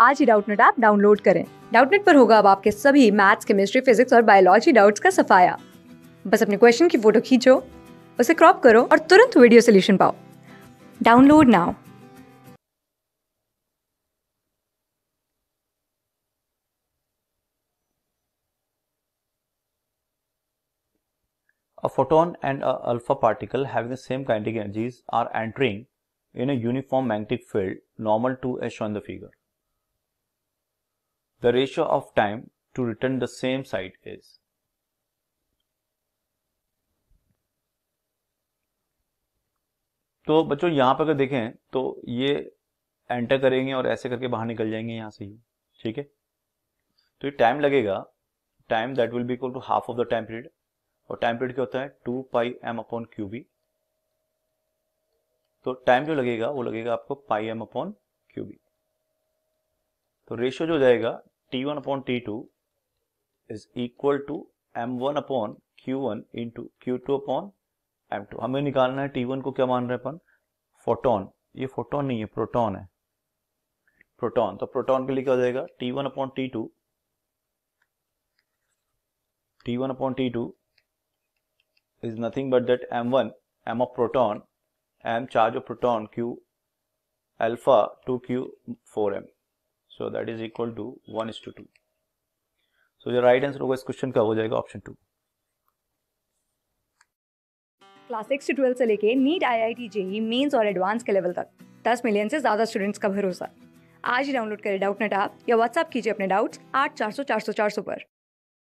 आज ही Doubtnut app download करें डाउटनेट पर होगा अब आपके सभी मैथ्स केमिस्ट्री फिजिक्स और बायोलॉजी डाउट्स का सफाया बस अपने क्वेश्चन की फोटो खींचो उसे क्रॉप करो और तुरंत वीडियो सोल्यूशन पाओ download now A photon and a alpha particle having the same kinetic energies are entering in a uniform magnetic field normal to as shown in the figure. the ratio of time to return the same site is. तो बच्चों यहां पर अगर देखें तो ये enter करेंगे और ऐसे करके बाहर निकल जाएंगे यहां से ही ठीक है तो ये टाइम लगेगा time that will be equal to half of the time period और टाइम पीरियड क्या होता है two pi M upon Q B तो टाइम जो लगेगा वो लगेगा आपको pi M upon Q B तो रेशियो जो जाएगा T1 upon T2 is equal to M1 upon Q1 into Q2 upon M2 हमें निकालना है T1 को क्या मान रहे हैं अपन फोटोन ये फोटोन नहीं है प्रोटोन है प्रोटोन तो प्रोटोन के लिए क्या हो जाएगा T1 one upon T two T one upon T two is nothing but that M one M of proton M charge of proton Q alpha two Q four M so that is equal to one is to two so जो right answer होगा इस question का हो जाएगा option two class six से twelfth से लेके NEET I I T JEE Mains और एडवांस के लेवल तक दस मिलियन से ज़्यादा स्टूडेंट्स का भरोसा आज ही डाउनलोड करें डाउट नेट आप या व्हाट्सअप कीजिए अपने डाउट्स आठ चार सौ चार सौ चार सौ पर